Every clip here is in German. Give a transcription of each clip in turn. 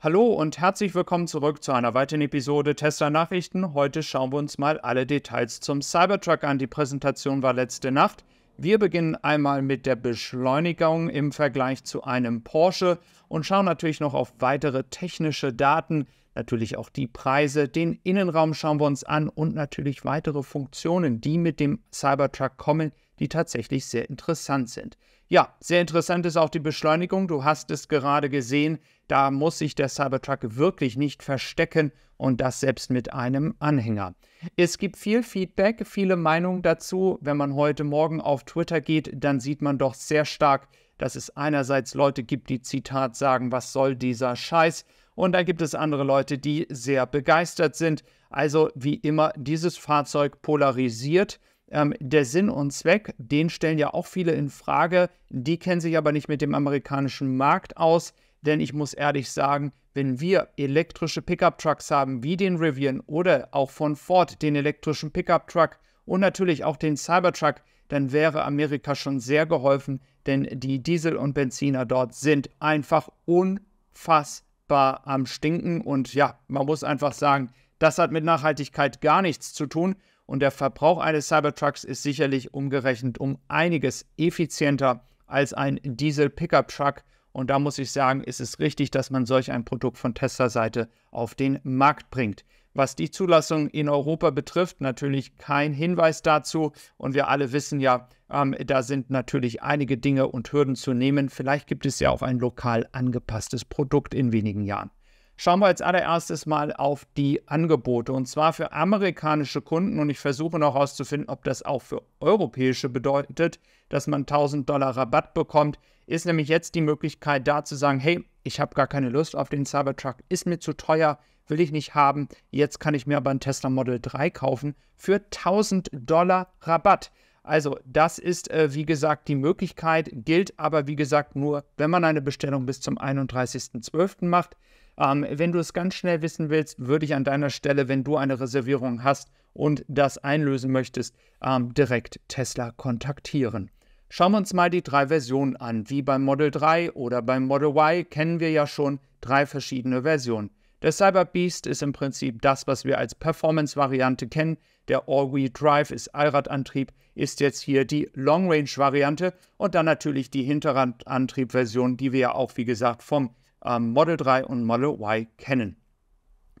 Hallo und herzlich willkommen zurück zu einer weiteren Episode Tesla Nachrichten. Heute schauen wir uns mal alle Details zum Cybertruck an. Die Präsentation war letzte Nacht. Wir beginnen einmal mit der Beschleunigung im Vergleich zu einem Porsche und schauen natürlich noch auf weitere technische Daten, natürlich auch die Preise, den Innenraum schauen wir uns an und natürlich weitere Funktionen, die mit dem Cybertruck kommen, die tatsächlich sehr interessant sind. Ja, sehr interessant ist auch die Beschleunigung. Du hast es gerade gesehen. Da muss sich der Cybertruck wirklich nicht verstecken und das selbst mit einem Anhänger. Es gibt viel Feedback, viele Meinungen dazu. Wenn man heute Morgen auf Twitter geht, dann sieht man doch sehr stark, dass es einerseits Leute gibt, die Zitat sagen, was soll dieser Scheiß? Und dann gibt es andere Leute, die sehr begeistert sind. Also wie immer, dieses Fahrzeug polarisiert ähm, der Sinn und Zweck, den stellen ja auch viele in Frage. Die kennen sich aber nicht mit dem amerikanischen Markt aus, denn ich muss ehrlich sagen, wenn wir elektrische Pickup-Trucks haben, wie den Rivian oder auch von Ford den elektrischen Pickup-Truck und natürlich auch den Cybertruck, dann wäre Amerika schon sehr geholfen, denn die Diesel und Benziner dort sind einfach unfassbar am Stinken und ja, man muss einfach sagen, das hat mit Nachhaltigkeit gar nichts zu tun und der Verbrauch eines Cybertrucks ist sicherlich umgerechnet um einiges effizienter als ein Diesel-Pickup-Truck. Und da muss ich sagen, ist es richtig, dass man solch ein Produkt von Tesla-Seite auf den Markt bringt. Was die Zulassung in Europa betrifft, natürlich kein Hinweis dazu. Und wir alle wissen ja, ähm, da sind natürlich einige Dinge und Hürden zu nehmen. Vielleicht gibt es ja auch ein lokal angepasstes Produkt in wenigen Jahren. Schauen wir als allererstes mal auf die Angebote und zwar für amerikanische Kunden und ich versuche noch herauszufinden, ob das auch für europäische bedeutet, dass man 1000 Dollar Rabatt bekommt. Ist nämlich jetzt die Möglichkeit da zu sagen, hey, ich habe gar keine Lust auf den Cybertruck, ist mir zu teuer, will ich nicht haben. Jetzt kann ich mir aber einen Tesla Model 3 kaufen für 1000 Dollar Rabatt. Also das ist, äh, wie gesagt, die Möglichkeit, gilt aber, wie gesagt, nur, wenn man eine Bestellung bis zum 31.12. macht. Ähm, wenn du es ganz schnell wissen willst, würde ich an deiner Stelle, wenn du eine Reservierung hast und das einlösen möchtest, ähm, direkt Tesla kontaktieren. Schauen wir uns mal die drei Versionen an. Wie beim Model 3 oder beim Model Y kennen wir ja schon drei verschiedene Versionen. Der Cyber Beast ist im Prinzip das, was wir als Performance-Variante kennen. Der All-Wheel Drive ist Allradantrieb, ist jetzt hier die Long-Range-Variante und dann natürlich die Hinterradantrieb-Version, die wir ja auch, wie gesagt, vom ähm, Model 3 und Model Y kennen.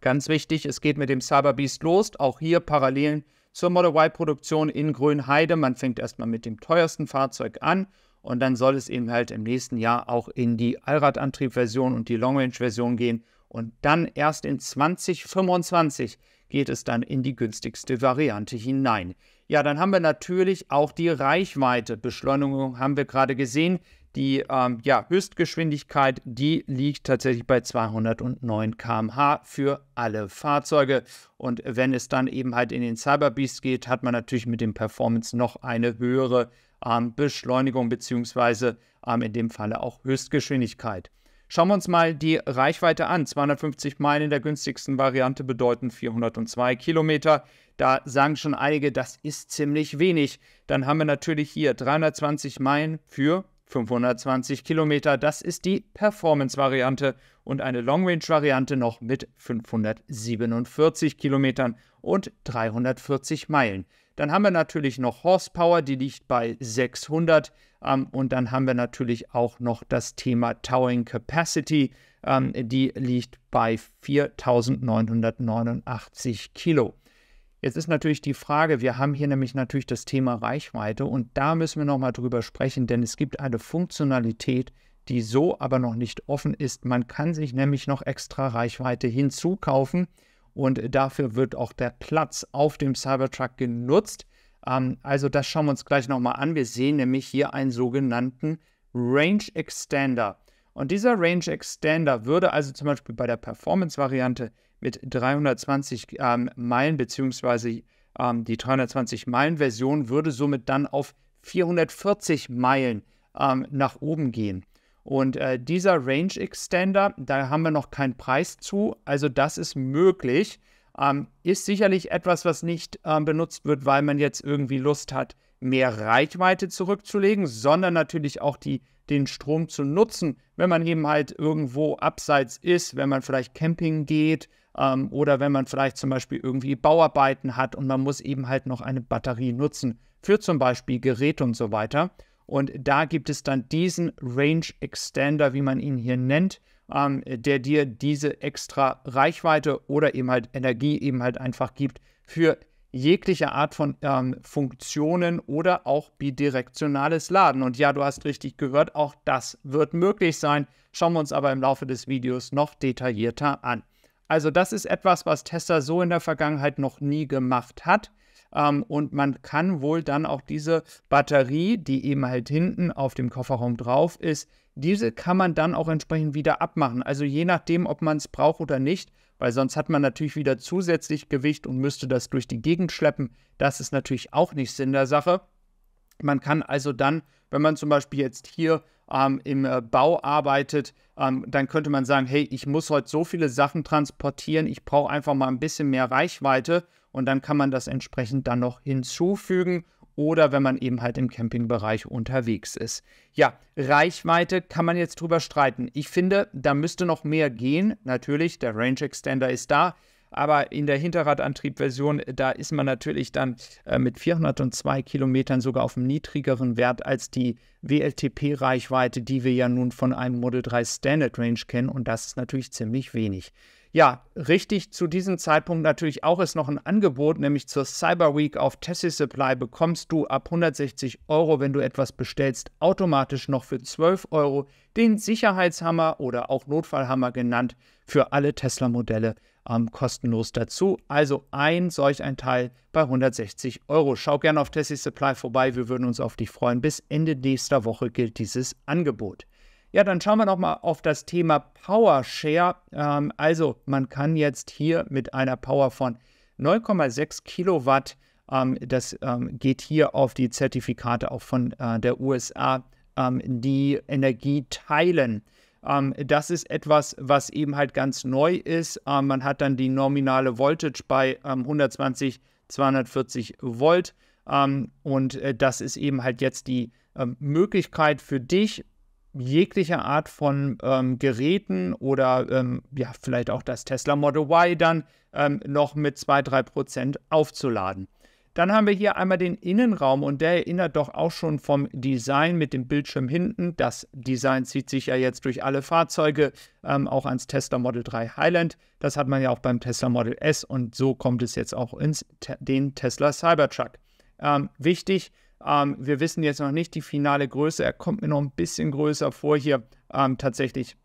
Ganz wichtig, es geht mit dem Cyber Beast los, auch hier Parallelen zur Model Y-Produktion in Grünheide. Man fängt erstmal mit dem teuersten Fahrzeug an und dann soll es eben halt im nächsten Jahr auch in die Allradantriebversion und die Long-Range-Version gehen. Und dann erst in 2025 geht es dann in die günstigste Variante hinein. Ja, dann haben wir natürlich auch die Reichweite. Beschleunigung haben wir gerade gesehen. Die ähm, ja, Höchstgeschwindigkeit, die liegt tatsächlich bei 209 km/h für alle Fahrzeuge. Und wenn es dann eben halt in den Cyberbeast geht, hat man natürlich mit dem Performance noch eine höhere ähm, Beschleunigung beziehungsweise ähm, in dem Falle auch Höchstgeschwindigkeit. Schauen wir uns mal die Reichweite an. 250 Meilen in der günstigsten Variante bedeuten 402 Kilometer. Da sagen schon einige, das ist ziemlich wenig. Dann haben wir natürlich hier 320 Meilen für 520 Kilometer, das ist die Performance-Variante und eine Long-Range-Variante noch mit 547 Kilometern und 340 Meilen. Dann haben wir natürlich noch Horsepower, die liegt bei 600. Ähm, und dann haben wir natürlich auch noch das Thema Towing Capacity, ähm, die liegt bei 4989 Kilo. Jetzt ist natürlich die Frage, wir haben hier nämlich natürlich das Thema Reichweite und da müssen wir nochmal drüber sprechen, denn es gibt eine Funktionalität, die so aber noch nicht offen ist. Man kann sich nämlich noch extra Reichweite hinzukaufen und dafür wird auch der Platz auf dem Cybertruck genutzt. Ähm, also das schauen wir uns gleich nochmal an. Wir sehen nämlich hier einen sogenannten Range Extender. Und dieser Range Extender würde also zum Beispiel bei der Performance-Variante mit 320 ähm, Meilen, beziehungsweise ähm, die 320-Meilen-Version würde somit dann auf 440 Meilen ähm, nach oben gehen. Und äh, dieser Range Extender, da haben wir noch keinen Preis zu, also das ist möglich. Ähm, ist sicherlich etwas, was nicht ähm, benutzt wird, weil man jetzt irgendwie Lust hat, mehr Reichweite zurückzulegen, sondern natürlich auch die, den Strom zu nutzen, wenn man eben halt irgendwo abseits ist, wenn man vielleicht Camping geht ähm, oder wenn man vielleicht zum Beispiel irgendwie Bauarbeiten hat und man muss eben halt noch eine Batterie nutzen für zum Beispiel Geräte und so weiter. Und da gibt es dann diesen Range Extender, wie man ihn hier nennt, ähm, der dir diese extra Reichweite oder eben halt Energie eben halt einfach gibt für jegliche Art von ähm, Funktionen oder auch bidirektionales Laden. Und ja, du hast richtig gehört, auch das wird möglich sein. Schauen wir uns aber im Laufe des Videos noch detaillierter an. Also das ist etwas, was Tesla so in der Vergangenheit noch nie gemacht hat. Ähm, und man kann wohl dann auch diese Batterie, die eben halt hinten auf dem Kofferraum drauf ist, diese kann man dann auch entsprechend wieder abmachen. Also je nachdem, ob man es braucht oder nicht, weil sonst hat man natürlich wieder zusätzlich Gewicht und müsste das durch die Gegend schleppen. Das ist natürlich auch nicht Sinn der Sache. Man kann also dann, wenn man zum Beispiel jetzt hier ähm, im äh, Bau arbeitet, ähm, dann könnte man sagen, hey, ich muss heute so viele Sachen transportieren, ich brauche einfach mal ein bisschen mehr Reichweite und dann kann man das entsprechend dann noch hinzufügen oder wenn man eben halt im Campingbereich unterwegs ist. Ja, Reichweite kann man jetzt drüber streiten. Ich finde, da müsste noch mehr gehen. Natürlich, der Range Extender ist da. Aber in der Hinterradantriebversion, da ist man natürlich dann äh, mit 402 Kilometern sogar auf einem niedrigeren Wert als die WLTP-Reichweite, die wir ja nun von einem Model 3 Standard Range kennen. Und das ist natürlich ziemlich wenig. Ja, richtig zu diesem Zeitpunkt natürlich auch ist noch ein Angebot, nämlich zur Cyber Week auf Tessie Supply bekommst du ab 160 Euro, wenn du etwas bestellst, automatisch noch für 12 Euro den Sicherheitshammer oder auch Notfallhammer genannt für alle Tesla-Modelle ähm, kostenlos dazu. Also ein solch ein Teil bei 160 Euro. Schau gerne auf Tessie Supply vorbei, wir würden uns auf dich freuen. Bis Ende nächster Woche gilt dieses Angebot. Ja, dann schauen wir nochmal auf das Thema PowerShare. Ähm, also man kann jetzt hier mit einer Power von 9,6 Kilowatt, ähm, das ähm, geht hier auf die Zertifikate auch von äh, der USA, ähm, die Energie teilen. Ähm, das ist etwas, was eben halt ganz neu ist. Ähm, man hat dann die nominale Voltage bei 120, ähm, 240 Volt. Ähm, und äh, das ist eben halt jetzt die ähm, Möglichkeit für dich, jegliche Art von ähm, Geräten oder ähm, ja, vielleicht auch das Tesla Model Y dann ähm, noch mit 2-3% aufzuladen. Dann haben wir hier einmal den Innenraum und der erinnert doch auch schon vom Design mit dem Bildschirm hinten. Das Design zieht sich ja jetzt durch alle Fahrzeuge, ähm, auch ans Tesla Model 3 Highland. Das hat man ja auch beim Tesla Model S und so kommt es jetzt auch ins te den Tesla Cybertruck. Ähm, wichtig, ähm, wir wissen jetzt noch nicht die finale Größe. Er kommt mir noch ein bisschen größer vor hier. Ähm, tatsächlich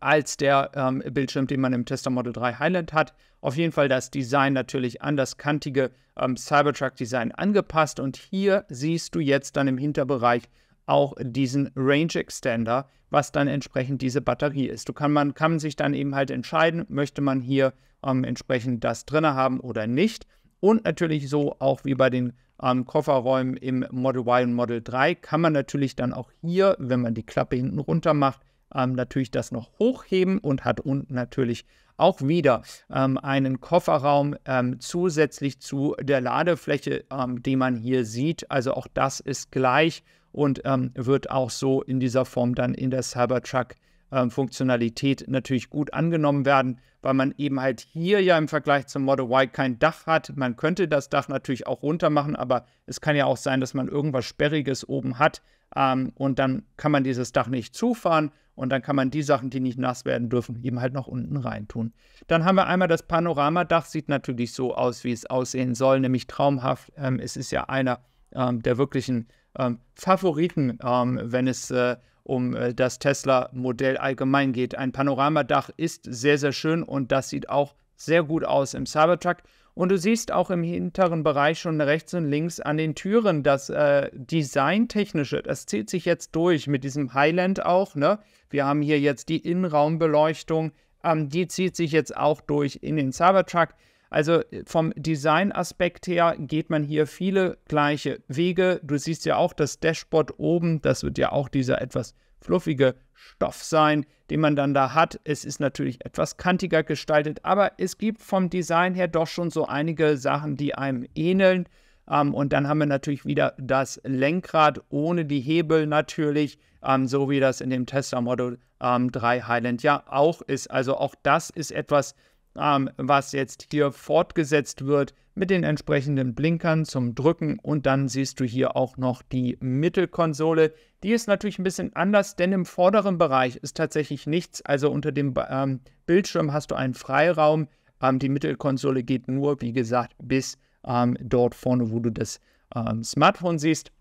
als der ähm, Bildschirm, den man im Tesla Model 3 Highland hat. Auf jeden Fall das Design natürlich an das kantige ähm, Cybertruck-Design angepasst. Und hier siehst du jetzt dann im Hinterbereich auch diesen Range Extender, was dann entsprechend diese Batterie ist. Du kann man kann sich dann eben halt entscheiden, möchte man hier ähm, entsprechend das drinne haben oder nicht. Und natürlich so auch wie bei den ähm, Kofferräumen im Model Y und Model 3 kann man natürlich dann auch hier, wenn man die Klappe hinten runter macht, ähm, natürlich das noch hochheben und hat unten natürlich auch wieder ähm, einen Kofferraum ähm, zusätzlich zu der Ladefläche, ähm, die man hier sieht. Also auch das ist gleich und ähm, wird auch so in dieser Form dann in der Cybertruck ähm, Funktionalität natürlich gut angenommen werden, weil man eben halt hier ja im Vergleich zum Model Y kein Dach hat. Man könnte das Dach natürlich auch runter machen, aber es kann ja auch sein, dass man irgendwas Sperriges oben hat ähm, und dann kann man dieses Dach nicht zufahren und dann kann man die Sachen, die nicht nass werden dürfen, eben halt noch unten reintun. Dann haben wir einmal das Panoramadach, sieht natürlich so aus, wie es aussehen soll, nämlich traumhaft. Ähm, es ist ja einer ähm, der wirklichen ähm, Favoriten, ähm, wenn es äh, um äh, das Tesla-Modell allgemein geht. Ein Panoramadach ist sehr, sehr schön und das sieht auch sehr gut aus im Cybertruck. Und du siehst auch im hinteren Bereich schon rechts und links an den Türen das äh, Designtechnische. Das zieht sich jetzt durch mit diesem Highland auch. Ne? Wir haben hier jetzt die Innenraumbeleuchtung. Ähm, die zieht sich jetzt auch durch in den Cybertruck. Also äh, vom Designaspekt her geht man hier viele gleiche Wege. Du siehst ja auch das Dashboard oben. Das wird ja auch dieser etwas fluffige Stoff sein, den man dann da hat. Es ist natürlich etwas kantiger gestaltet, aber es gibt vom Design her doch schon so einige Sachen, die einem ähneln. Ähm, und dann haben wir natürlich wieder das Lenkrad ohne die Hebel natürlich, ähm, so wie das in dem Tesla Model ähm, 3 Highland ja auch ist. Also auch das ist etwas, ähm, was jetzt hier fortgesetzt wird mit den entsprechenden Blinkern zum Drücken. Und dann siehst du hier auch noch die Mittelkonsole. Die ist natürlich ein bisschen anders, denn im vorderen Bereich ist tatsächlich nichts. Also unter dem ähm, Bildschirm hast du einen Freiraum. Ähm, die Mittelkonsole geht nur, wie gesagt, bis ähm, dort vorne, wo du das ähm, Smartphone siehst.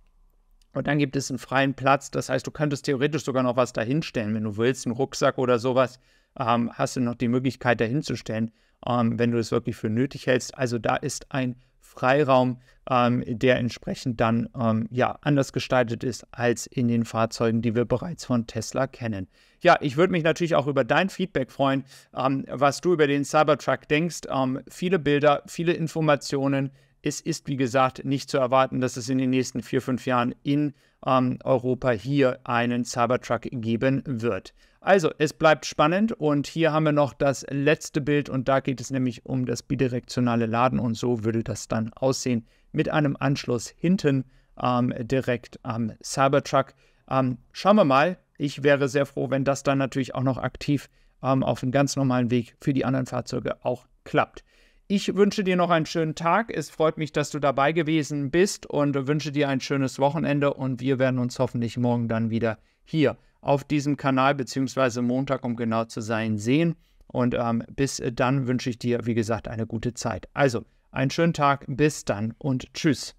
Und dann gibt es einen freien Platz. Das heißt, du könntest theoretisch sogar noch was dahinstellen, wenn du willst, einen Rucksack oder sowas ähm, hast du noch die Möglichkeit dahinzustellen, ähm, wenn du es wirklich für nötig hältst. Also da ist ein Freiraum, ähm, der entsprechend dann ähm, ja anders gestaltet ist als in den Fahrzeugen, die wir bereits von Tesla kennen. Ja, ich würde mich natürlich auch über dein Feedback freuen, ähm, was du über den Cybertruck denkst. Ähm, viele Bilder, viele Informationen. Es ist, wie gesagt, nicht zu erwarten, dass es in den nächsten vier, fünf Jahren in ähm, Europa hier einen Cybertruck geben wird. Also, es bleibt spannend und hier haben wir noch das letzte Bild und da geht es nämlich um das bidirektionale Laden und so würde das dann aussehen mit einem Anschluss hinten ähm, direkt am Cybertruck. Ähm, schauen wir mal. Ich wäre sehr froh, wenn das dann natürlich auch noch aktiv ähm, auf einem ganz normalen Weg für die anderen Fahrzeuge auch klappt. Ich wünsche dir noch einen schönen Tag. Es freut mich, dass du dabei gewesen bist und wünsche dir ein schönes Wochenende und wir werden uns hoffentlich morgen dann wieder hier auf diesem Kanal, beziehungsweise Montag, um genau zu sein, sehen. Und ähm, bis äh, dann wünsche ich dir, wie gesagt, eine gute Zeit. Also, einen schönen Tag, bis dann und tschüss.